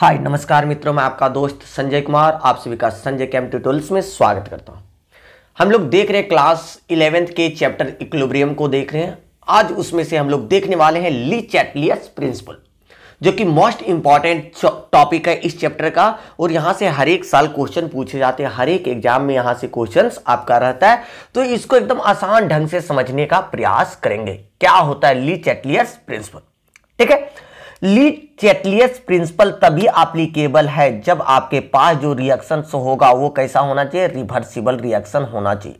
हाय नमस्कार मित्रों मैं आपका दोस्त संजय कुमार आप सभी का संजय कैम ट्यूटोरियल्स में स्वागत करता हूं हम लोग देख रहे हैं क्लास इलेवेंथ के चैप्टर इक्लोब्रियम को देख रहे हैं आज उसमें से हम लोग देखने वाले हैं ली चैटलियस प्रिंसिपल जो कि मोस्ट इंपॉर्टेंट टॉपिक है इस चैप्टर का और यहाँ से हर एक साल क्वेश्चन पूछे जाते हैं हर एक एग्जाम में यहां से क्वेश्चन आपका रहता है तो इसको एकदम आसान ढंग से समझने का प्रयास करेंगे क्या होता है ली चैटलियस प्रिंसिपल ठीक है लीड चेटलियस प्रिंसिपल तभी अप्लीकेबल है जब आपके पास जो रिएक्शन होगा वो कैसा होना चाहिए रिवर्सिबल रिएक्शन होना चाहिए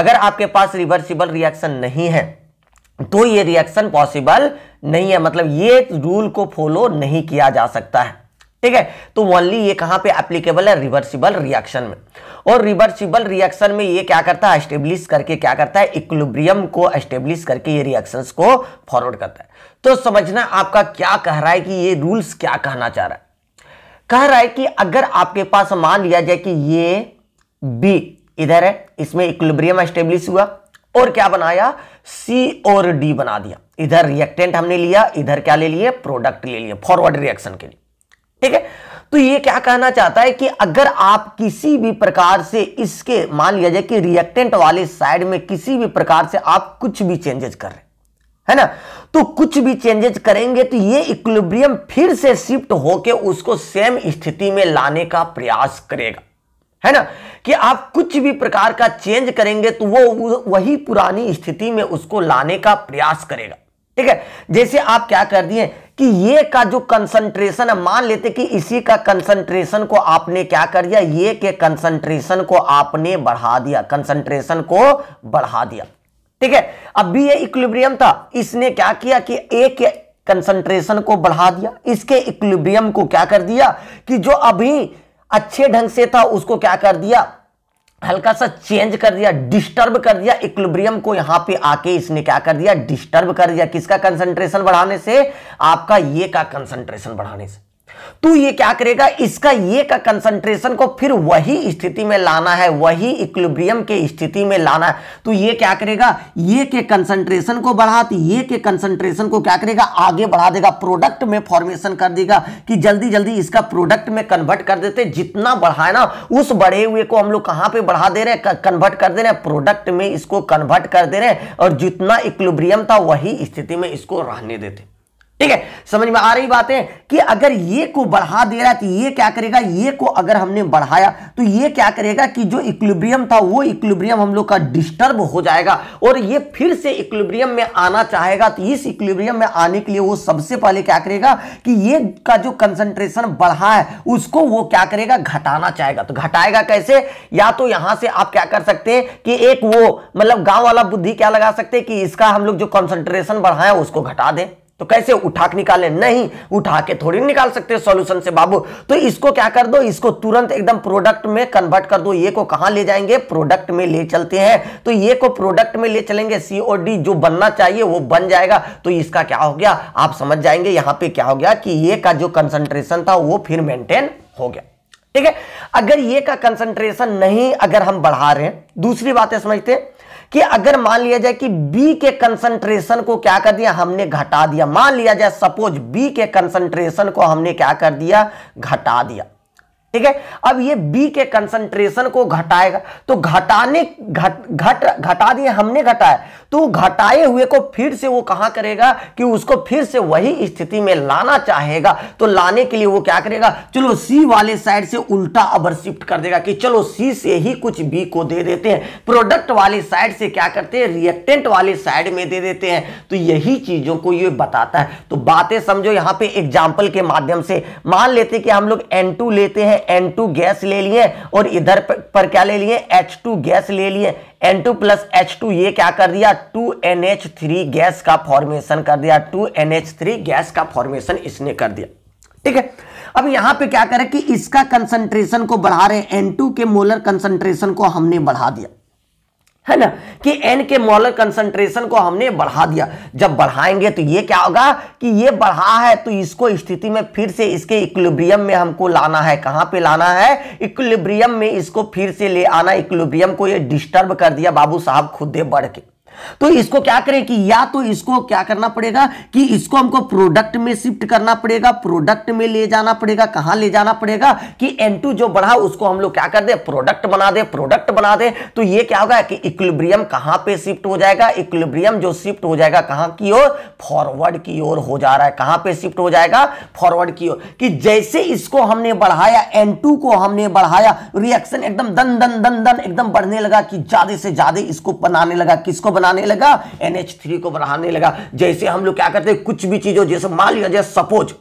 अगर आपके पास रिवर्सिबल रिएक्शन नहीं है तो ये रिएक्शन पॉसिबल नहीं है मतलब ये रूल को फॉलो नहीं किया जा सकता है ठीक है तो ओनली ये कहां पे एप्लीकेबल है रिवर्सिबल रिएक्शन में और रिवर्सिबल रिएक्शन में ये क्या करता है एस्टेब्लिश करके क्या करता है इक्विलिब्रियम को एस्टेब्लिश करके ये रिएक्शंस को फॉरवर्ड करता है तो समझना आपका क्या कह रहा है कि ये रूल्स क्या कहना चाह रहा है कह रहा है कि अगर आपके पास मान लिया जाए कि ये बी इधर है इसमें इक्विलिब्रियम एस्टेब्लिश हुआ और क्या बनाया सी और डी बना दिया इधर रिएक्टेंट हमने लिया इधर क्या ले लिए प्रोडक्ट ले लिए फॉरवर्ड रिएक्शन के लिए ठीक है तो ये क्या कहना चाहता है कि अगर आप किसी भी प्रकार से इसके मान लिया जाए कि रिएक्टेंट वाले साइड में किसी भी प्रकार से आप कुछ भी चेंजेस कर रहे है ना तो कुछ भी चेंजेस करेंगे तो ये इक्विलिब्रियम फिर से शिफ्ट होके उसको सेम स्थिति में लाने का प्रयास करेगा है ना कि आप कुछ भी प्रकार का चेंज करेंगे तो वो वही पुरानी स्थिति में उसको लाने का प्रयास करेगा ठीक है जैसे आप क्या कर दिए कि ये का जो कंसंट्रेशन है मान लेते कि इसी का कंसंट्रेशन को आपने क्या कर दिया ये के कंसंट्रेशन को आपने बढ़ा दिया कंसंट्रेशन को बढ़ा दिया ठीक है अब भी ये इक्विलिब्रियम था इसने क्या किया कि ए के कंसंट्रेशन को बढ़ा दिया इसके इक्विलिब्रियम को क्या कर दिया कि जो अभी अच्छे ढंग से था उसको क्या कर दिया हल्का सा चेंज कर दिया डिस्टर्ब कर दिया इक्लिब्रियम को यहां पे आके इसने क्या कर दिया डिस्टर्ब कर दिया किसका कंसंट्रेशन बढ़ाने से आपका ये का कंसंट्रेशन बढ़ाने से तो ये क्या करेगा इसका ये का कंसंट्रेशन को फिर वही स्थिति में लाना है वही इक्विलिब्रियम के स्थिति में लाना है तो ये क्या करेगा ये के कंसंट्रेशन को बढ़ा ये के कंसंट्रेशन को क्या करेगा आगे बढ़ा देगा प्रोडक्ट में फॉर्मेशन कर देगा कि जल्दी जल्दी इसका प्रोडक्ट में कन्वर्ट कर देते जितना बढ़ाए ना उस बढ़े हुए को हम लोग कहां पर बढ़ा दे रहे हैं कन्वर्ट कर दे रहे हैं प्रोडक्ट में इसको कन्वर्ट कर दे रहे हैं और जितना इक्विलिब्रियम था वही स्थिति में इसको रहने देते ठीक है समझ में आ रही बात है कि अगर ये को बढ़ा दे रहा है तो ये क्या करेगा ये को अगर हमने बढ़ाया तो ये क्या करेगा कि जो इक्लिब्रियम था वो इक्लिब्रियम हम लोग का डिस्टर्ब हो जाएगा और ये फिर से इक्लिब्रियम में आना चाहेगा तो इस इक्लिब्रियम में आने के लिए वो सबसे पहले क्या करेगा कि ये का जो कंसंट्रेशन बढ़ा है उसको वो क्या करेगा घटाना चाहेगा तो घटाएगा कैसे या तो यहां से आप क्या कर सकते हैं कि एक वो मतलब गांव वाला बुद्धि क्या लगा सकते हैं कि इसका हम लोग जो कंसंट्रेशन बढ़ाया उसको घटा दें तो कैसे उठा के निकाले नहीं उठा के थोड़ी निकाल सकते सॉल्यूशन से बाबू तो इसको क्या कर दो इसको तुरंत एकदम प्रोडक्ट में कन्वर्ट कर दो ये को कहा ले जाएंगे प्रोडक्ट में ले चलते हैं तो ये को प्रोडक्ट में ले चलेंगे सीओडी डी जो बनना चाहिए वो बन जाएगा तो इसका क्या हो गया आप समझ जाएंगे यहां पर क्या हो गया कि ये का जो कंसंट्रेशन था वो फिर मेंटेन हो गया ठीक है अगर ये का कंसंट्रेशन नहीं अगर हम बढ़ा रहे हैं दूसरी बातें समझते हैं कि अगर मान लिया जाए कि बी के कंसंट्रेशन को क्या कर दिया हमने घटा दिया मान लिया जाए सपोज बी के कंसंट्रेशन को हमने क्या कर दिया घटा दिया ठीक है अब ये बी के कंसंट्रेशन को घटाएगा तो घटाने घट घट घटा दिए हमने घटाया तो घटाए हुए को फिर से वो कहा करेगा कि उसको फिर से वही स्थिति में लाना चाहेगा तो लाने के लिए वो क्या करेगा चलो सी वाले साइड से उल्टा अबर शिफ्ट कर देगा कि चलो सी से ही कुछ बी को दे देते हैं प्रोडक्ट वाले साइड से क्या करते हैं रिएक्टेंट वाले साइड में दे देते हैं तो यही चीजों को ये बताता है तो बातें समझो यहां पे एग्जाम्पल के माध्यम से मान लेते कि हम लोग एन लेते हैं एन गैस ले लिए और इधर पर क्या ले लिए एच गैस ले लिए N two plus H two ये क्या कर दिया two N H three gas का फॉर्मेशन कर दिया two N H three gas का फॉर्मेशन इसने कर दिया ठीक है अब यहां पे क्या करें कि इसका कंसंट्रेशन को बढ़ा रहे एन टू के मोलर कंसंट्रेशन को हमने बढ़ा दिया है ना कि एन के मॉलर कंसंट्रेशन को हमने बढ़ा दिया जब बढ़ाएंगे तो ये क्या होगा कि ये बढ़ा है तो इसको स्थिति में फिर से इसके इक्विलिब्रियम में हमको लाना है कहाँ पे लाना है इक्विलिब्रियम में इसको फिर से ले आना इक्विलिब्रियम को ये डिस्टर्ब कर दिया बाबू साहब खुदे बढ़ के तो इसको क्या करें कि या तो इसको क्या करना पड़ेगा कि इसको हमको प्रोडक्ट में शिफ्ट करना पड़ेगा प्रोडक्ट में ले जाना पड़ेगा कहां ले जाना पड़ेगा कि एन जो बढ़ा उसको हम लोग क्या कर दे प्रोडक्ट बना दे प्रोडक्ट बना दे तो ये क्या होगा कि इक्विलिब्रियम कहां पे शिफ्ट हो जाएगा इक्विलिब्रियम जो शिफ्ट हो जाएगा कहां की ओर फॉरवर्ड की ओर हो जा रहा है कहां पर शिफ्ट हो जाएगा फॉरवर्ड की ओर कि जैसे इसको हमने बढ़ाया एन को हमने बढ़ाया रिएक्शन एकदम दन दन दन दन एकदम बढ़ने लगा कि ज्यादा से ज्यादा इसको बनाने लगा किसको बना बनाने लगा एन को बढ़ाने लगा जैसे हम लोग क्या करते हैं कुछ भी चीज़ों जैसे मान लिया जाए सपोज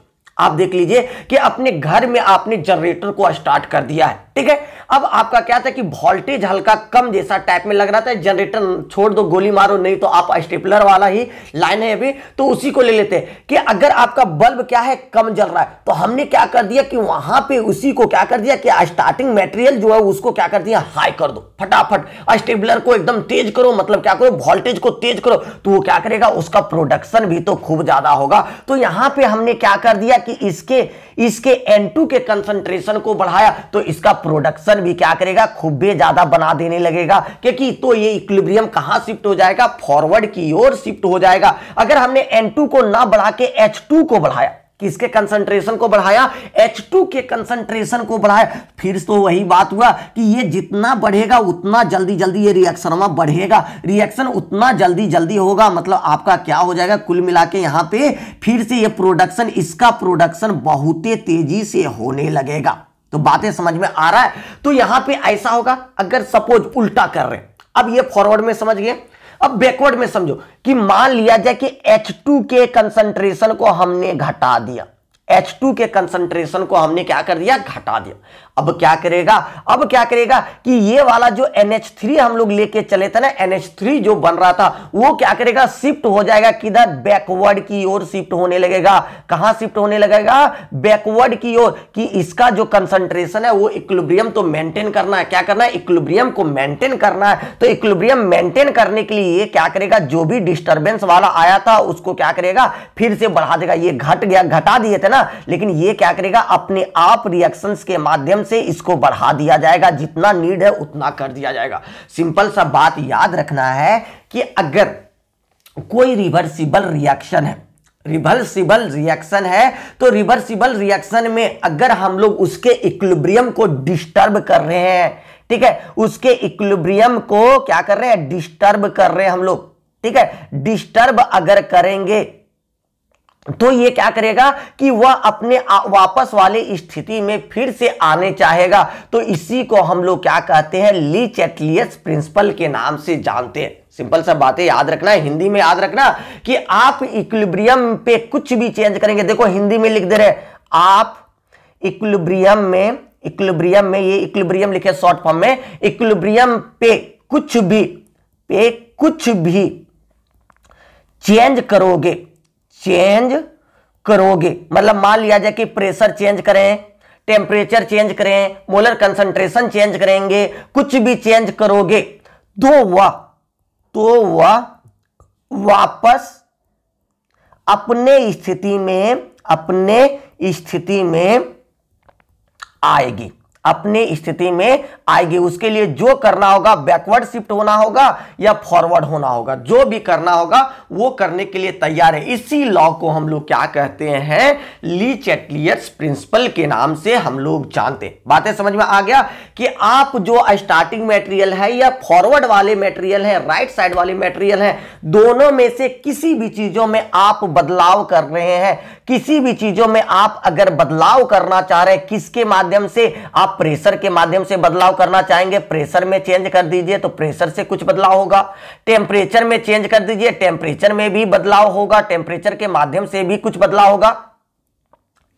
आप देख लीजिए कि अपने घर में आपने जनरेटर को स्टार्ट कर दिया है ठीक है अब आपका क्या था कि वोल्टेज हल्का कम जैसा टाइप में लग रहा था जनरेटर छोड़ दो गोली मारो नहीं तो आप स्टेपलर वाला ही लाइन है अभी तो उसी को ले लेते हैं कि अगर आपका बल्ब क्या है कम जल रहा है तो हमने क्या कर दिया कि वहां पे उसी को क्या कर दिया कि स्टार्टिंग मेटेरियल जो है उसको क्या कर दिया हाई कर दो फटाफट स्टेपलर को एकदम तेज करो मतलब क्या करो वोल्टेज को तेज करो तो वो क्या करेगा उसका प्रोडक्शन भी तो खूब ज्यादा होगा तो यहां पर हमने क्या कर दिया कि इसके इसके एन के कंसंट्रेशन को बढ़ाया तो इसका प्रोडक्शन भी क्या करेगा खूबे ज्यादा बना देने लगेगा क्योंकि तो ये इक्विलिब्रियम कहां शिफ्ट हो जाएगा फॉरवर्ड की ओर शिफ्ट हो जाएगा अगर हमने एन को ना बढ़ा के एच को बढ़ाया किसके कंसंट्रेशन को बढ़ाया H2 के कंसंट्रेशन को बढ़ाया फिर तो वही बात हुआ कि ये जितना बढ़ेगा उतना जल्दी जल्दी ये रिएक्शनमा बढ़ेगा रिएक्शन उतना जल्दी जल्दी होगा मतलब आपका क्या हो जाएगा कुल मिला के यहां पर फिर से ये प्रोडक्शन इसका प्रोडक्शन बहुत तेजी से होने लगेगा तो बातें समझ में आ रहा है तो यहां पे ऐसा होगा अगर सपोज उल्टा कर रहे अब ये फॉरवर्ड में समझ गए अब बैकवर्ड में समझो कि मान लिया जाए कि H2 के कंसंट्रेशन को हमने घटा दिया H2 के कंसंट्रेशन को हमने क्या कर दिया घटा दिया अब क्या करेगा अब क्या करेगा कि ये वाला जो NH3 हम लोग लेके चले थे ना NH3 जो बन रहा था वो क्या करेगा शिफ्ट हो जाएगा किधर बैकवर्ड की ओर शिफ्ट होने लगेगा कहां शिफ्ट होने लगेगा बैकवर्ड की ओर कि इसका जो कंसंट्रेशन है वो इक्लुब्रियम तो मेंटेन करना है क्या करना है इक्लुब्रियम को मेंटेन करना है तो इक्लुब्रियम मेंटेन करने के लिए क्या करेगा जो भी डिस्टर्बेंस वाला आया था उसको क्या करेगा फिर से बढ़ा देगा ये घट गया घटा दिए थे ना लेकिन ये क्या करेगा अपने आप रिएक्शन के माध्यम से इसको बढ़ा दिया जाएगा जितना नीड है उतना कर दिया जाएगा सिंपल सा बात याद रखना है कि अगर कोई रिवर्सिबल रिएक्शन है रिवर्सिबल रिएक्शन है तो रिवर्सिबल रिएक्शन में अगर हम लोग उसके इक्लिब्रियम को डिस्टर्ब कर रहे हैं ठीक है उसके इक्लिब्रियम को क्या कर रहे हैं डिस्टर्ब कर रहे हैं हम लोग ठीक है डिस्टर्ब अगर करेंगे तो ये क्या करेगा कि वह अपने वापस वाले स्थिति में फिर से आने चाहेगा तो इसी को हम लोग क्या कहते हैं ली चैटलियस प्रिंसिपल के नाम से जानते हैं सिंपल सा बातें याद रखना है हिंदी में याद रखना कि आप इक्विब्रियम पे कुछ भी चेंज करेंगे देखो हिंदी में लिख दे रहे आप इक्विब्रियम में इक्विब्रियम में ये इक्विब्रियम लिखे शॉर्ट फॉर्म में इक्विब्रियम पे कुछ भी पे कुछ भी चेंज करोगे चेंज करोगे मतलब मान लिया जाए कि प्रेशर चेंज करें टेम्परेचर चेंज करें मोलर कंसंट्रेशन चेंज करेंगे कुछ भी चेंज करोगे तो वह तो वह वापस अपने स्थिति में अपने स्थिति में आएगी अपने स्थिति में आएगी उसके लिए जो करना होगा बैकवर्ड शिफ्ट होना होगा या फॉरवर्ड होना होगा जो भी करना होगा वो करने के लिए तैयार है इसी लॉ को हम लोग क्या कहते हैं ली चैटलियर्स प्रिंसिपल के नाम से हम लोग जानते हैं बातें समझ में आ गया कि आप जो स्टार्टिंग मेटेरियल है या फॉरवर्ड वाले मेटेरियल है राइट साइड वाले मेटेरियल है दोनों में से किसी भी चीजों में आप बदलाव कर रहे हैं किसी भी चीजों में आप अगर बदलाव करना चाह रहे हैं किसके माध्यम से आप प्रेशर के माध्यम से बदलाव करना चाहेंगे प्रेशर में चेंज कर दीजिए तो प्रेशर से कुछ बदलाव होगा टेम्परेचर में चेंज कर दीजिए टेम्परेचर में भी बदलाव होगा टेम्परेचर के माध्यम से भी कुछ बदलाव होगा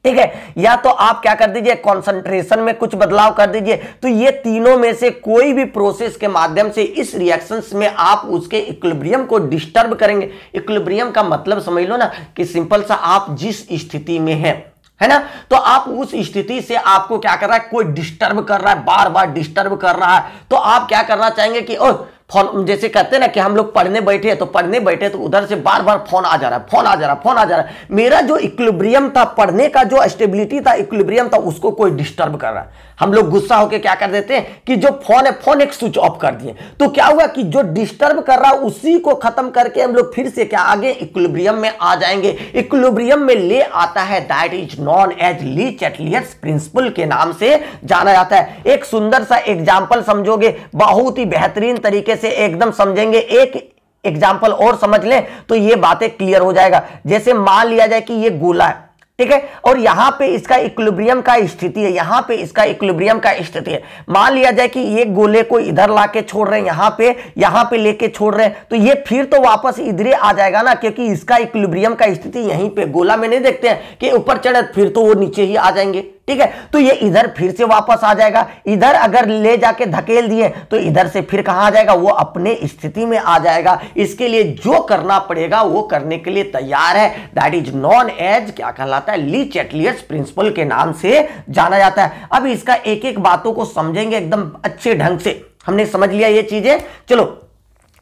ठीक है या तो आप क्या कर दीजिए कॉन्सेंट्रेशन में कुछ बदलाव कर दीजिए तो ये तीनों में से कोई भी प्रोसेस के माध्यम से इस रिएक्शंस में आप उसके इक्विलिब्रियम को डिस्टर्ब करेंगे इक्विलिब्रियम का मतलब समझ लो ना कि सिंपल सा आप जिस स्थिति में हैं है ना तो आप उस स्थिति से आपको क्या कर रहा है कोई डिस्टर्ब कर रहा है बार बार डिस्टर्ब कर रहा है तो आप क्या करना चाहेंगे कि ओ, फोन जैसे कहते हैं ना कि हम लोग पढ़ने बैठे तो पढ़ने बैठे तो उधर से बार बार फोन आ जा रहा है फोन आ जा रहा है फोन आ जा रहा है मेरा जो इक्विलिब्रियम था पढ़ने का जो स्टेबिलिटी था इक्विलिब्रियम था उसको कोई डिस्टर्ब कर रहा है हम लोग गुस्सा होकर क्या कर देते हैं कि जो फोन है फोन एक स्विच ऑफ कर दिए तो क्या हुआ कि जो डिस्टर्ब कर रहा है उसी को खत्म करके हम लोग फिर से क्या आगे इक्विलिब्रियम में आ जाएंगे इक्विलिब्रियम में ले आता है that is known as le Chatelier's principle के नाम से जाना जाता है एक सुंदर सा एग्जाम्पल समझोगे बहुत ही बेहतरीन तरीके से एकदम समझेंगे एक एग्जाम्पल और समझ लें तो ये बातें क्लियर हो जाएगा जैसे मान लिया जाए कि ये गोला है ठीक है और यहां पे इसका इक्लिब्रियम का स्थिति है यहां पे इसका इक्लिब्रियम का स्थिति है मान लिया जाए कि ये गोले को इधर ला के छोड़ रहे हैं यहां पे यहां पे लेके छोड़ रहे हैं तो ये फिर तो वापस इधर आ जाएगा ना क्योंकि इसका इक्लिब्रियम का स्थिति यहीं पे गोला में नहीं देखते हैं कि ऊपर चढ़े फिर तो वो नीचे ही आ जाएंगे ठीक है तो ये इधर फिर से वापस आ जाएगा इधर अगर ले जाके धकेल दिए तो इधर से फिर कहा आ जाएगा वो अपने स्थिति में आ जाएगा इसके लिए जो करना पड़ेगा वो करने के लिए तैयार है दैट इज नॉन एज क्या कहलाता है ली चेटलियस प्रिंसिपल के नाम से जाना जाता है अब इसका एक एक बातों को समझेंगे एकदम अच्छे ढंग से हमने समझ लिया ये चीजें चलो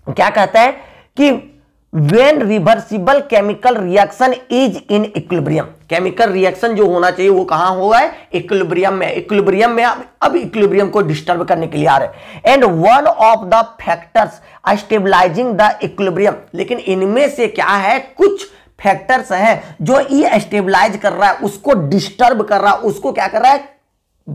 क्या कहता है कि when reversible chemical reaction is in equilibrium chemical reaction जो होना चाहिए वो कहा होगा इक्लिब्रियम में इक्लिब्रियम में अब अब को डिस्टर्ब करने के लिए आ रहे and one of the factors stabilising the equilibrium लेकिन इनमें से क्या है कुछ फैक्टर्स हैं जो ये स्टेबलाइज कर रहा है उसको डिस्टर्ब कर रहा है उसको क्या कर रहा है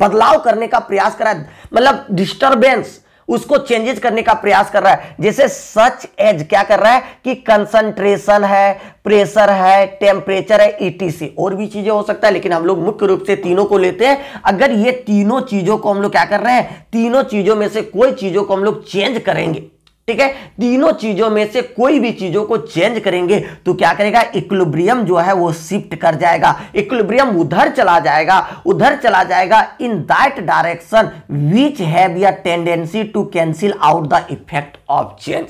बदलाव करने का प्रयास कर रहा है मतलब डिस्टर्बेंस उसको चेंजेस करने का प्रयास कर रहा है जैसे सच एज क्या कर रहा है कि कंसंट्रेशन है प्रेशर है टेम्परेचर है ईटीसी और भी चीजें हो सकता है लेकिन हम लोग मुख्य रूप से तीनों को लेते हैं अगर ये तीनों चीजों को हम लोग क्या कर रहे हैं तीनों चीजों में से कोई चीजों को हम लोग चेंज करेंगे ठीक है तीनों चीजों में से कोई भी चीजों को चेंज करेंगे तो क्या करेगा इक्लिब्रियम जो है वो शिफ्ट कर जाएगा इक्विलिब्रियम उधर चला जाएगा उधर चला जाएगा in that direction which have a tendency to cancel out the effect of change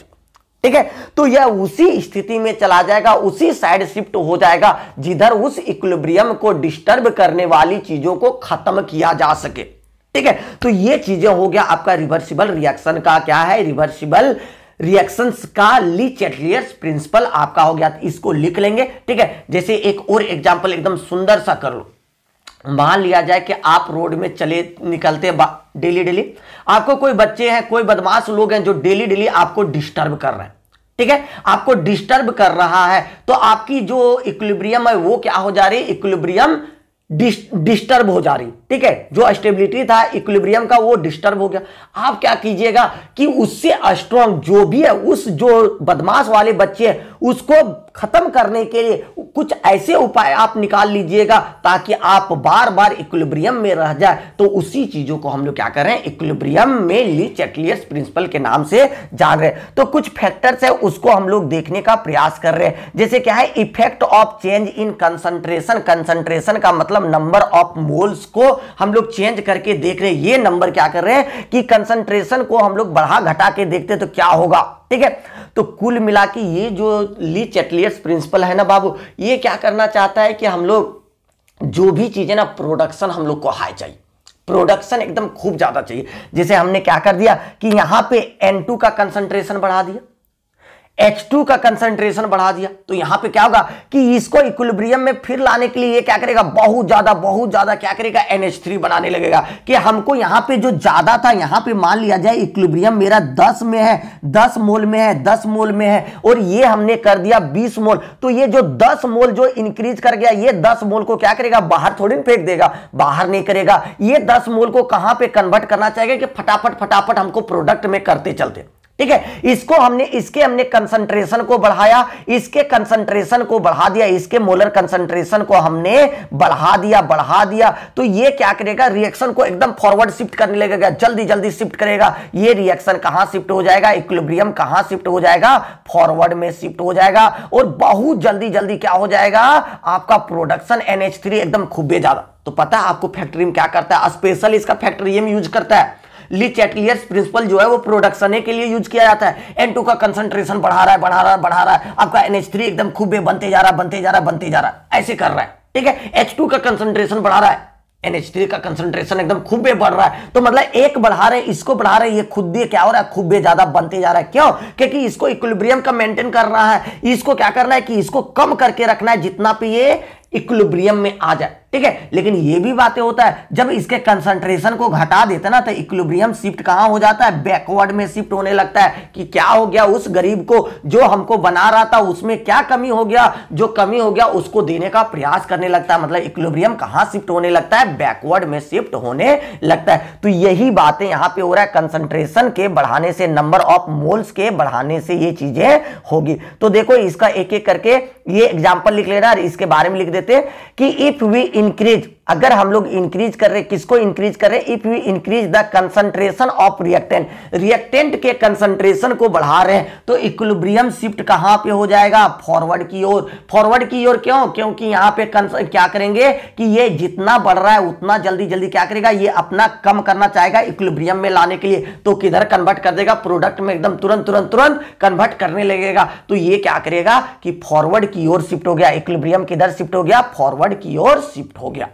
ठीक है तो यह उसी स्थिति में चला जाएगा उसी साइड शिफ्ट हो जाएगा जिधर उस इक्विलिब्रियम को डिस्टर्ब करने वाली चीजों को खत्म किया जा सके ठीक है तो ये चीजें हो गया आपका रिवर्सिबल रिएक्शन का क्या है रिवर्सिबल रिएक्शंस का ली चेटलियर्स प्रिंसिपल आपका हो गया इसको लिख लेंगे ठीक है जैसे एक और एग्जाम्पल एकदम सुंदर सा कर लो मान लिया जाए कि आप रोड में चले निकलते डेली डेली आपको कोई बच्चे हैं कोई बदमाश लोग हैं जो डेली डेली आपको डिस्टर्ब कर रहे हैं ठीक है आपको डिस्टर्ब कर रहा है तो आपकी जो इक्विब्रियम है वो क्या हो जा रही है इक्विब्रियम डिस्टर्ब हो जा रही ठीक है जो स्टेबिलिटी था इक्विलिब्रियम का वो डिस्टर्ब हो गया आप क्या कीजिएगा कि उससे स्ट्रॉन्ग जो भी है उस जो बदमाश वाले बच्चे हैं उसको खत्म करने के लिए कुछ ऐसे उपाय आप निकाल लीजिएगा ताकि आप बार बार इक्विलिब्रियम में रह जाए तो उसी चीजों को हम लोग क्या करें इक्विलिब्रियम में ली चैटलियस प्रिंसिपल के नाम से जान रहे तो कुछ फैक्टर्स है उसको हम लोग देखने का प्रयास कर रहे हैं जैसे क्या है effect of change in concentration concentration का मतलब नंबर ऑफ मोल्स को हम लोग चेंज करके देख रहे हैं ये नंबर क्या कर रहे हैं कि कंसंट्रेशन को हम लोग बढ़ा घटा के देखते तो क्या होगा ठीक है तो कुल मिला के ये जो ली चेटलियस प्रिंसिपल है ना बाबू ये क्या करना चाहता है कि हम लोग जो भी चीज़ें ना प्रोडक्शन हम लोग को हाई चाहिए प्रोडक्शन एकदम खूब ज़्यादा चाहिए जैसे हमने क्या कर दिया कि यहां पे N2 का कंसंट्रेशन बढ़ा दिया H2 का कंसंट्रेशन बढ़ा दिया तो यहां पे क्या होगा कि इसको इक्विलिब्रियम में फिर लाने के लिए ये क्या करेगा बहुत ज्यादा बहुत ज्यादा क्या करेगा NH3 बनाने लगेगा कि हमको यहां पे जो ज्यादा था यहां पे मान लिया जाए इक्विलिब्रियम मेरा 10 में है 10 मोल में है 10 मोल में है और ये हमने कर दिया 20 मोल तो ये जो 10 मोल जो इंक्रीज कर गया ये 10 मोल को क्या करेगा बाहर थोड़ी फेंक देगा बाहर नहीं करेगा ये दस मोल को कहां पर कन्वर्ट करना चाहेगा कि फटाफट फटाफट हमको प्रोडक्ट में करते चलते ठीक है इसको हमने इसके हमने कंसंट्रेशन को बढ़ाया इसके कंसंट्रेशन को बढ़ा दिया इसके मोलर कंसंट्रेशन को हमने बढ़ा दिया बढ़ा दिया तो ये क्या करेगा रिएक्शन को एकदम फॉरवर्ड शिफ्ट करने लगेगा जल्दी जल्दी शिफ्ट करेगा ये रिएक्शन कहां शिफ्ट हो जाएगा इक्विलिब्रियम कहां शिफ्ट हो जाएगा फॉरवर्ड में शिफ्ट हो जाएगा और बहुत जल्दी जल्दी क्या हो जाएगा आपका प्रोडक्शन एनएच एकदम खूबे ज्यादा तो पता है आपको फैक्ट्री में क्या करता है स्पेशल इसका फैक्ट्री में यूज करता है ली चैटलियर्स प्रिंसिपल जो है वो प्रोडक्शन के लिए यूज किया जाता है एन टू का कंसंट्रेशन बढ़ा रहा है बढ़ा रहा है बढ़ा रहा है आपका एनएच थ्री एकदम खूब बनते जा रहा है बनते जा रहा है बनते जा रहा है ऐसे कर रहा है ठीक है एच का कंसंट्रेशन बढ़ा रहा है एनएच का कंसंट्रेशन एकदम खूबे बढ़ रहा है तो मतलब एक बढ़ा रहे इसको बढ़ा रहे ये खुद भी क्या हो रहा है खूबे ज्यादा बनते जा रहा है क्यों क्योंकि इसको इक्विलिब्रियम का मेंटेन कर रहा है इसको क्या करना है कि इसको कम करके रखना है जितना पे ये इक्विलिब्रियम में आ जाए ठीक है लेकिन ये भी बातें होता है जब इसके कंसंट्रेशन को घटा देते ना तो इक्लोब्रियम शिफ्ट कहां हो जाता है बैकवर्ड में शिफ्ट होने लगता है कि क्या हो गया उस गरीब को जो हमको बना रहा था उसमें क्या कमी हो गया जो कमी हो गया उसको देने का प्रयास करने लगता है मतलब इक्लोब्रियम कहां शिफ्ट होने लगता है बैकवर्ड में शिफ्ट होने लगता है तो यही बातें यहां पर हो रहा है कंसंट्रेशन के बढ़ाने से नंबर ऑफ मोल्स के बढ़ाने से ये चीजें होगी तो देखो इसका एक एक करके ये एग्जाम्पल लिख लेना इसके बारे में लिख देते कि इफ वी increase अगर हम लोग इंक्रीज कर रहे किसको इंक्रीज कर रहे if you increase the concentration of reactant reactant के कंसंट्रेशन को बढ़ा रहे हैं तो इक्विलिब्रियम शिफ्ट कहाँ पे हो जाएगा फॉरवर्ड की ओर फॉरवर्ड की ओर क्यों क्योंकि यहाँ पे क्या करेंगे कि ये जितना बढ़ रहा है उतना जल्दी जल्दी क्या करेगा ये अपना कम करना चाहेगा इक्विलिब्रियम में लाने के लिए तो किधर कन्वर्ट कर देगा प्रोडक्ट में एकदम तुरंत तुरंत तुरंत कन्वर्ट करने लगेगा तो ये क्या करेगा कि फॉरवर्ड की ओर शिफ्ट हो गया इक्विलिब्रियम किधर शिफ्ट हो गया फॉरवर्ड की ओर शिफ्ट हो गया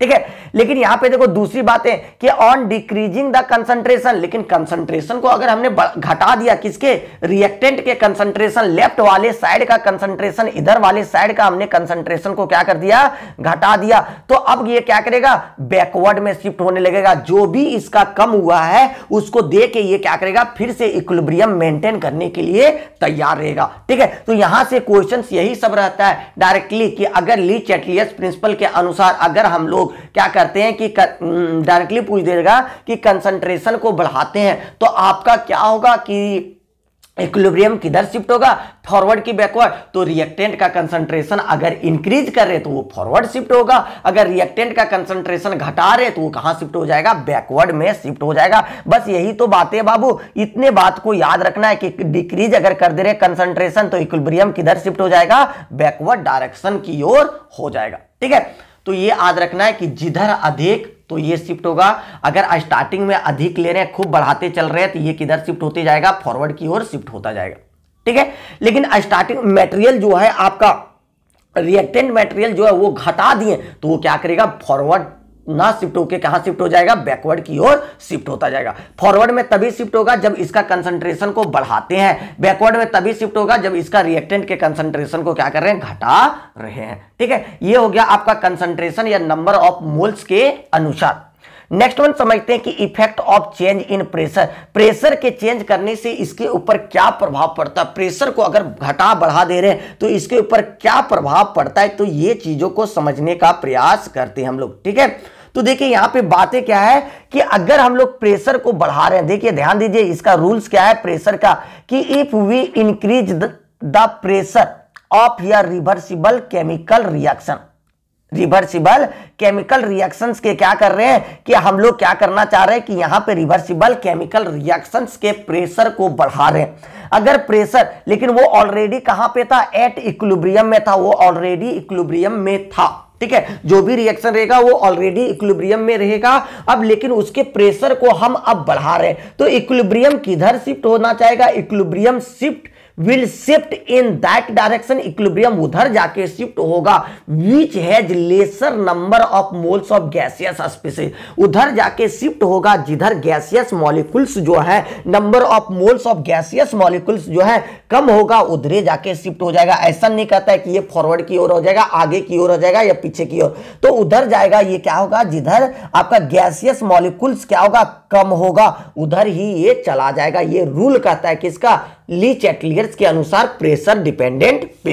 ठीक है लेकिन यहां पे देखो दूसरी बात है कि ऑन डिक्रीजिंग द कंसंट्रेशन लेकिन कंसंट्रेशन को अगर हमने घटा दिया किसके रिएक्टेंट के कंसंट्रेशन लेफ्ट वाले साइड का कंसंट्रेशन इधर वाले साइड का हमने कंसंट्रेशन को क्या कर दिया घटा दिया तो अब ये क्या करेगा बैकवर्ड में शिफ्ट होने लगेगा जो भी इसका कम हुआ है उसको दे के ये क्या करेगा फिर से इक्लिब्रियम मेंटेन करने के लिए तैयार रहेगा ठीक है तो यहां से क्वेश्चन यही सब रहता है डायरेक्टली कि अगर ली चैटलियस प्रिंसिपल के अनुसार अगर हम लोग क्या करते हैं कि डायरेक्टली पूछ देगा कि कंसंट्रेशन को बढ़ाते हैं तो आपका क्या होगा कि इक्विलिब्रियम किधर शिफ्ट होगा फॉरवर्ड की बैकवर्ड तो रिएक्टेंट का कंसंट्रेशन अगर इंक्रीज कर रहे तो वो फॉरवर्ड शिफ्ट होगा अगर रिएक्टेंट का कंसंट्रेशन घटा रहे तो वो कहां शिफ्ट हो जाएगा बैकवर्ड में शिफ्ट हो जाएगा बस यही तो बात है बाबू इतने बात को याद रखना है कि डिक्रीज अगर कर दे रहे कंसंट्रेशन तो इक्विलिब्रियम किधर शिफ्ट हो जाएगा बैकवर्ड डायरेक्शन की ओर हो जाएगा ठीक है तो ये याद रखना है कि जिधर अधिक तो ये शिफ्ट होगा अगर स्टार्टिंग में अधिक ले रहे हैं खूब बढ़ाते चल रहे हैं तो ये किधर शिफ्ट होते जाएगा फॉरवर्ड की ओर शिफ्ट होता जाएगा ठीक है लेकिन स्टार्टिंग मेटेरियल जो है आपका रिएक्टेंट मटेरियल जो है वो घटा दिए तो वो क्या करेगा फॉरवर्ड ना शिफ्ट होकर कहाँ शिफ्ट हो जाएगा बैकवर्ड की ओर शिफ्ट होता जाएगा फॉरवर्ड में तभी शिफ्ट होगा जब इसका कंसंट्रेशन को बढ़ाते हैं बैकवर्ड में तभी शिफ्ट होगा जब इसका रिएक्टेंट के कंसंट्रेशन को क्या कर रहे हैं घटा रहे हैं ठीक है ये हो गया आपका कंसंट्रेशन या नंबर ऑफ मोल्स के अनुसार नेक्स्ट वन समझते हैं कि effect of change in pressure pressure के चेंज करने से इसके ऊपर क्या प्रभाव पड़ता है प्रेशर को अगर घटा बढ़ा दे रहे हैं तो इसके ऊपर क्या प्रभाव पड़ता है तो ये चीजों को समझने का प्रयास करते हैं हम लोग ठीक है तो देखिए यहां पे बातें क्या है कि अगर हम लोग प्रेशर को बढ़ा रहे हैं देखिए ध्यान दीजिए इसका रूल्स क्या है प्रेशर का कि if we increase the pressure of a reversible chemical reaction reversible chemical reactions के क्या कर रहे हैं कि हम लोग क्या करना चाह रहे हैं कि यहां पे रिवर्सिबल केमिकल रिएक्शंस के प्रेशर को बढ़ा रहे हैं अगर प्रेशर लेकिन वो ऑलरेडी कहां पे था एट इक्विलिब्रियम में था वो ऑलरेडी इक्विलिब्रियम में था ठीक है जो भी रिएक्शन रहेगा वो ऑलरेडी इक्विब्रियम में रहेगा अब लेकिन उसके प्रेशर को हम अब बढ़ा रहे हैं तो इक्विब्रियम किधर शिफ्ट होना चाहेगा equilibrium shift will shift in that direction equilibrium उधर जाके शिफ्ट होगा which has lesser number of moles of gaseous species उधर जाके शिफ्ट होगा जिधर गैसियस मॉलिकुल्स जो है number of moles of gaseous molecules जो है कम होगा उधरे जाके शिफ्ट हो जाएगा ऐसा नहीं कहता है कि ये फॉरवर्ड की ओर हो जाएगा आगे की ओर हो जाएगा या पीछे की ओर तो उधर जाएगा ये क्या होगा जिधर आपका गैसियस मॉलिकुल्स क्या होगा कम होगा उधर ही ये चला जाएगा ये रूल कहता है किसका ली चैटलियर्स के अनुसार प्रेशर डिपेंडेंट पे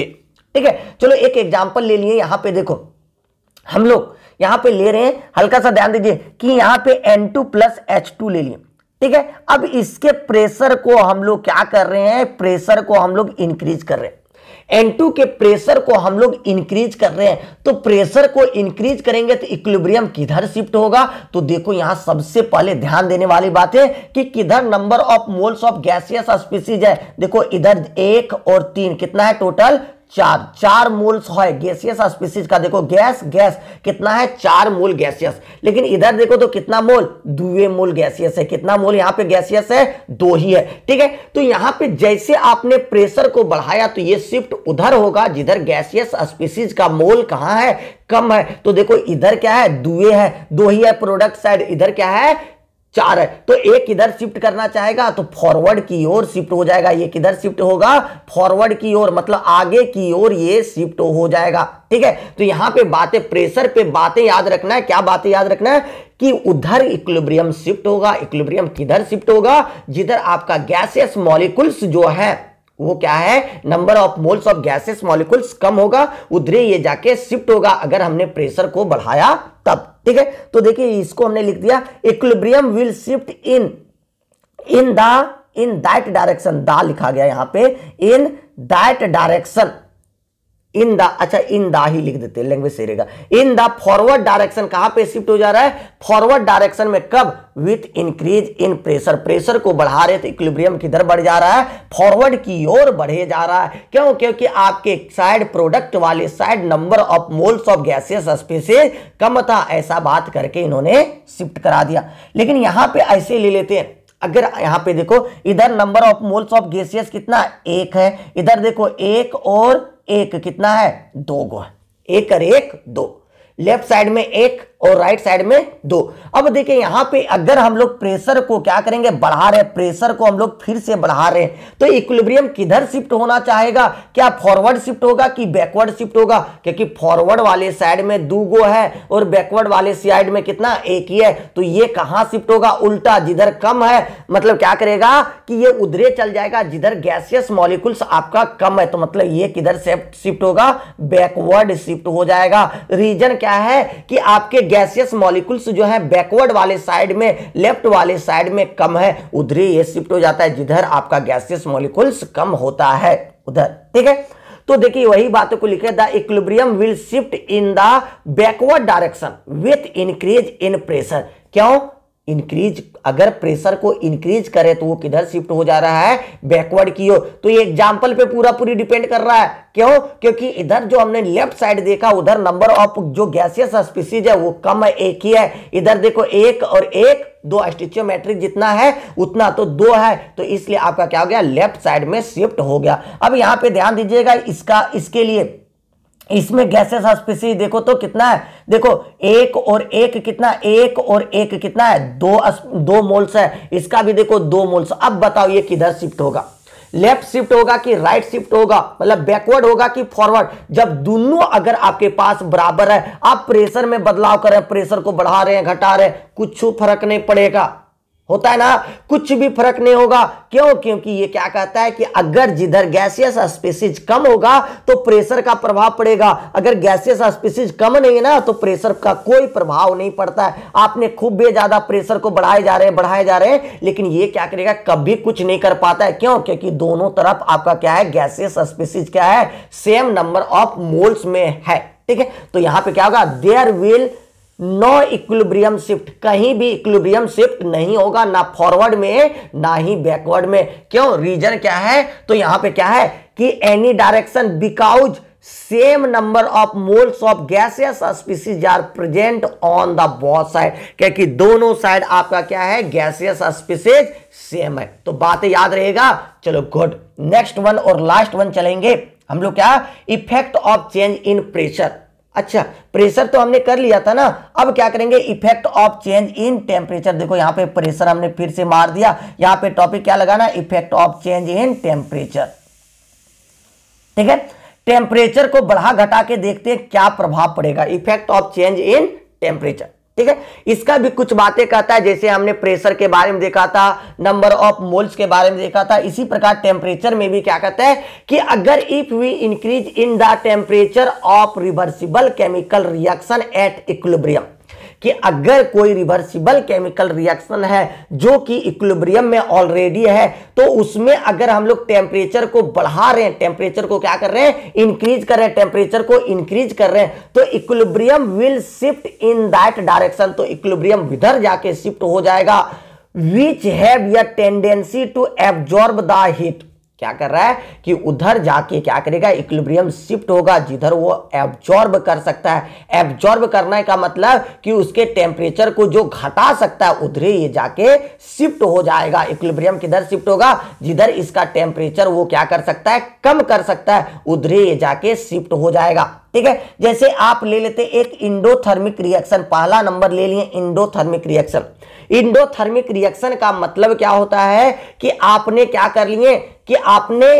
ठीक है चलो एक एग्जाम्पल ले लिए यहां पे देखो हम लोग यहां पे ले रहे हैं हल्का सा ध्यान दीजिए कि यहां पे N two plus H two ले लिए ठीक है अब इसके प्रेशर को हम लोग क्या कर रहे हैं प्रेशर को हम लोग इंक्रीज कर रहे हैं एन टू के प्रेशर को हम लोग इंक्रीज कर रहे हैं तो प्रेशर को इंक्रीज करेंगे तो इक्विलिब्रियम किधर शिफ्ट होगा तो देखो यहां सबसे पहले ध्यान देने वाली बात है कि किधर number of moles of gaseous species है देखो इधर एक और तीन कितना है टोटल चार चार मूल्स है गैसियस और स्पीसीज का देखो गैस गैस कितना है चार मूल गैसियस लेकिन इधर देखो तो कितना मोल दुए मूल गैसियस है कितना मोल यहाँ पे गैसियस है दो ही है ठीक है तो यहां पे जैसे आपने प्रेशर को बढ़ाया तो ये शिफ्ट उधर होगा जिधर गैसियस स्पीसीज का मोल कहां है कम है तो देखो इधर क्या है दुए है दो ही है प्रोडक्ट साइड इधर क्या है चार है तो एक किधर शिफ्ट करना चाहेगा तो फॉरवर्ड की ओर शिफ्ट हो जाएगा ये किधर शिफ्ट होगा फॉरवर्ड की ओर मतलब आगे की ओर ये शिफ्ट हो जाएगा ठीक है तो यहां पे बातें प्रेशर पे बातें याद रखना है क्या बातें याद रखना है कि उधर इक्विलिब्रियम शिफ्ट होगा इक्विलिब्रियम किधर शिफ्ट होगा जिधर आपका गैसियस मॉलिक्यूल्स जो है वो क्या है number of moles of gases molecules कम होगा उधरे ये जाके शिफ्ट होगा अगर हमने प्रेशर को बढ़ाया तब ठीक है तो देखिए इसको हमने लिख दिया equilibrium will shift in in the in that direction the लिखा गया यहां पे in that direction in the अच्छा इन द ही लिख देते हैं लैंग्वेज सही रहेगा इन द फॉरवर्ड डायरेक्शन कहां पे शिफ्ट हो जा रहा है फॉरवर्ड डायरेक्शन में कब with increase in pressure pressure को बढ़ा रहे थे इक्विलिब्रियम दर बढ़ जा रहा है फॉरवर्ड की ओर बढ़े जा रहा है क्यों क्योंकि आपके साइड प्रोडक्ट वाले side number of moles of gases species कम था ऐसा बात करके इन्होंने शिफ्ट करा दिया लेकिन यहां पर ऐसे ले लेते हैं अगर यहां पे देखो इधर number of moles of gaseous कितना एक है इधर देखो एक और एक कितना है दो गो है एक और एक दो लेफ्ट साइड में एक और राइट साइड में दो अब देखिए यहां पे अगर हम लोग प्रेशर को क्या करेंगे बढ़ा रहे प्रेशर को हम लोग फिर से बढ़ा रहे हैं तो इक्विलिब्रियम किधर शिफ्ट होना चाहेगा क्या फॉरवर्ड शिफ्ट होगा कि बैकवर्ड शिफ्ट होगा क्योंकि फॉरवर्ड वाले साइड में दो गो है और बैकवर्ड वाले साइड में कितना एक ही है तो ये कहाँ शिफ्ट होगा उल्टा जिधर कम है मतलब क्या करेगा कि ये उधरे चल जाएगा जिधर गैसियस मॉलिकुल्स आपका कम है तो मतलब ये किधर शिफ्ट होगा बैकवर्ड शिफ्ट हो जाएगा रीजन क्या है कि आपके गैसियस मॉलिक्यूल्स जो है बैकवर्ड वाले साइड में लेफ्ट वाले साइड में कम है उधर ही ये शिफ्ट हो जाता है जिधर आपका गैसियस मॉलिक्यूल्स कम होता है उधर ठीक है तो देखिए वही बातों को लिखे the equilibrium will shift in the backward direction with increase in pressure क्यों इंक्रीज अगर प्रेशर को इंक्रीज करे तो वो किधर शिफ्ट हो जा रहा है बैकवर्ड की ओर तो ये एग्जांपल पे पूरा पूरी डिपेंड कर रहा है क्यों क्योंकि इधर जो हमने लेफ्ट साइड देखा उधर नंबर ऑफ जो गैसियस स्पीसीज है वो कम है एक ही है इधर देखो एक और एक दो स्टिचियोमेट्रिक जितना है उतना तो दो है तो इसलिए आपका क्या हो गया लेफ्ट साइड में शिफ्ट हो गया अब यहां पर ध्यान दीजिएगा इसका इसके लिए इसमें गैसेस ऑस्पिसी देखो तो कितना है देखो एक और एक कितना एक और एक कितना है दो दो मोल्स है इसका भी देखो दो मोल्स अब बताओ ये किधर शिफ्ट होगा लेफ्ट शिफ्ट होगा कि राइट शिफ्ट होगा मतलब बैकवर्ड होगा कि फॉरवर्ड जब दोनों अगर आपके पास बराबर है आप प्रेशर में बदलाव कर रहे हैं प्रेशर को बढ़ा रहे हैं घटा रहे हैं कुछ फर्क नहीं पड़ेगा होता है ना कुछ भी फर्क नहीं होगा क्यों क्योंकि ये क्या कहता है कि अगर जिधर गैसियस स्पीसीज कम होगा तो प्रेशर का प्रभाव पड़ेगा अगर गैसियस स्पीसीज कम नहीं है ना तो प्रेशर का कोई प्रभाव नहीं पड़ता है आपने खूब भी ज्यादा प्रेशर को बढ़ाए जा रहे हैं बढ़ाए जा रहे हैं लेकिन ये क्या करेगा कभी कुछ नहीं कर पाता है क्यों क्योंकि दोनों तरफ आपका क्या है गैसियस स्पीसीज क्या है सेम नंबर ऑफ मोल्स में है ठीक है तो यहां पर क्या होगा there will no equilibrium shift कहीं भी इक्विलिब्रियम शिफ्ट नहीं होगा ना फॉरवर्ड में ना ही बैकवर्ड में क्यों रीजन क्या है तो यहां पे क्या है कि any direction because same number of moles of gaseous species are present on the both side क्योंकि दोनों साइड आपका क्या है गैसियस स्पीसीज सेम है तो बातें याद रहेगा चलो गुड नेक्स्ट वन और लास्ट वन चलेंगे हम लोग क्या effect of change in pressure अच्छा प्रेशर तो हमने कर लिया था ना अब क्या करेंगे effect of change in temperature देखो यहाँ पे प्रेशर हमने फिर से मार दिया यहाँ पे टॉपिक क्या लगाना effect of change in temperature ठीक है टेम्परेचर को बढ़ा घटा के देखते हैं क्या प्रभाव पड़ेगा effect of change in temperature ठीक है इसका भी कुछ बातें कहता है जैसे हमने प्रेशर के बारे में देखा था नंबर ऑफ मोल्स के बारे में देखा था इसी प्रकार टेम्परेचर में भी क्या कहता है कि अगर if we increase in the temperature of reversible chemical reaction at equilibrium कि अगर कोई रिवर्सिबल केमिकल रिएक्शन है जो कि इक्विलिब्रियम में ऑलरेडी है तो उसमें अगर हम लोग टेम्परेचर को बढ़ा रहे हैं टेम्परेचर को क्या कर रहे हैं इंक्रीज कर रहे हैं टेम्परेचर को इंक्रीज कर रहे हैं तो equilibrium will shift in that direction तो इक्विलिब्रियम विधर जाके शिफ्ट हो जाएगा which have tendency to absorb the heat क्या कर रहा है कि उधर जाके क्या करेगा इक्लिब्रियम शिफ्ट होगा जिधर वो एब्जॉर्ब कर सकता है एब्जॉर्ब करने का मतलब कि उसके टेम्परेचर को जो घटा सकता है उधर ये जाके शिफ्ट हो जाएगा इक्लिब्रियम किधर शिफ्ट होगा जिधर इसका टेम्परेचर वो क्या कर सकता है कम कर सकता है उधर ये जाके शिफ्ट हो जाएगा ठीक है जैसे आप ले लेते एक इंडोथर्मिक रिएक्शन पहला नंबर ले लिए इंडोथर्मिक रिएक्शन इंडोथर्मिक रिएक्शन का मतलब क्या होता है कि आपने क्या कर लिए कि आपने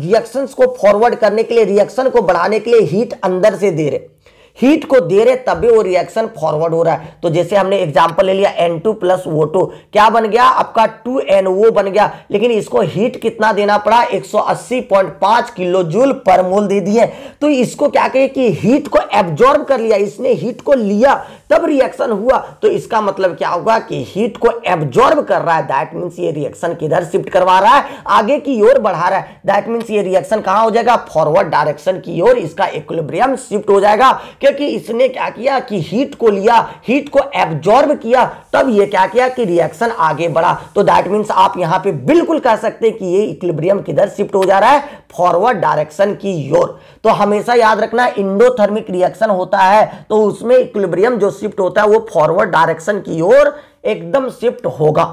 रिएक्शन को फॉरवर्ड करने के लिए रिएक्शन को बढ़ाने के लिए हीट अंदर से दे रहे हीट को दे रहे तभी वो रिएक्शन फॉरवर्ड हो रहा है तो जैसे हमने एग्जांपल ले लिया N2 टू प्लस वो टू क्या बन गया आपका 2NO बन गया लेकिन इसको हीट कितना देना पड़ा 180.5 किलो जूल पर मोल दे दिए तो इसको क्या कहे कि हीट को एब्जॉर्ब कर लिया इसने हीट को लिया तब रिएक्शन हुआ तो इसका मतलब क्या होगा कि हीट को एब्जॉर्ब कर रहा है दैट मीन्स ये रिएक्शन किधर शिफ्ट करवा रहा है आगे की ओर बढ़ा रहा है दैट मीन्स ये रिएक्शन कहाँ हो जाएगा फॉरवर्ड डायरेक्शन की ओर इसका इक्विलिब्रियम शिफ्ट हो जाएगा क्योंकि इसने क्या किया कि हीट को लिया हीट को एब्जॉर्ब किया तब ये क्या किया कि रिएक्शन आगे बढ़ा तो दैट मीन्स आप यहाँ पे बिल्कुल कह सकते हैं कि ये इक्विलिब्रियम किधर शिफ्ट हो जा रहा है फॉरवर्ड डायरेक्शन की ओर तो हमेशा याद रखना इंडोथर्मिक रिएक्शन होता है तो उसमें इक्विलिब्रियम जो शिफ्ट होता है वो फॉरवर्ड डायरेक्शन की ओर एकदम शिफ्ट होगा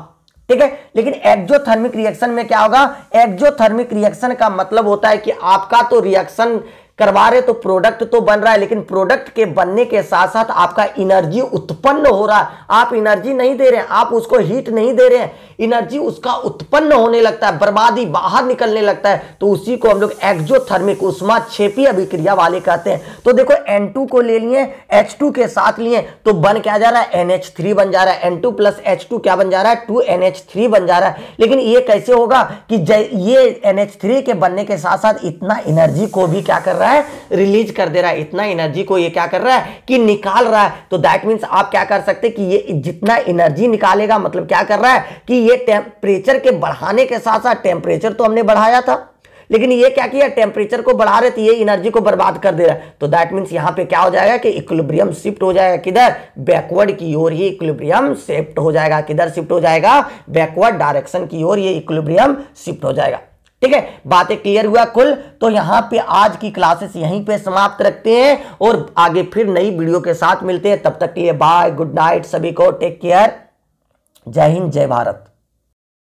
ठीक है लेकिन एक्जोथर्मिक रिएक्शन में क्या होगा एक्जोथर्मिक रिएक्शन का मतलब होता है कि आपका तो रिएक्शन करवा रहे तो प्रोडक्ट तो बन रहा है लेकिन प्रोडक्ट के बनने के साथ साथ आपका एनर्जी उत्पन्न हो रहा है आप एनर्जी नहीं दे रहे हैं आप उसको हीट नहीं दे रहे हैं एनर्जी उसका उत्पन्न होने लगता है बर्बादी बाहर निकलने लगता है तो उसी को हम लोग एक्जोथर्मिक उष्मा छेपी अभिक्रिया वाले कहते हैं तो देखो एन को ले लिए एच के साथ लिए तो बन क्या जा रहा है एन बन जा रहा है एन टू प्लस एच क्या बन जा रहा है टू एन बन जा रहा है लेकिन ये कैसे होगा कि ये एन के बनने के साथ साथ इतना एनर्जी को भी क्या कर रहा है रहा है रिलीज कर दे रहा है इतना एनर्जी को ये क्या कर रहा है कि निकाल रहा है तो दैट मीन्स आप क्या कर सकते कि ये जितना एनर्जी निकालेगा मतलब क्या कर रहा है कि ये टेम्परेचर के बढ़ाने के साथ साथ टेम्परेचर तो हमने बढ़ाया था लेकिन ये क्या किया टेम्परेचर को बढ़ा रहे थे तो ये एनर्जी को बर्बाद कर दे रहा है तो दैट मीन्स यहाँ पे क्या हो जाएगा कि इक्विलिब्रियम शिफ्ट हो जाएगा किधर बैकवर्ड की ओर ही इक्विलिब्रियम शिफ्ट हो जाएगा किधर शिफ्ट हो जाएगा बैकवर्ड डायरेक्शन की ओर ये इक्विलिब्रियम शिफ्ट हो जाएगा ठीक है बातें क्लियर हुआ कुल तो यहां पे आज की क्लासेस यहीं पे समाप्त रखते हैं और आगे फिर नई वीडियो के साथ मिलते हैं तब तक के लिए बाय गुड नाइट सभी को टेक केयर जय हिंद जय भारत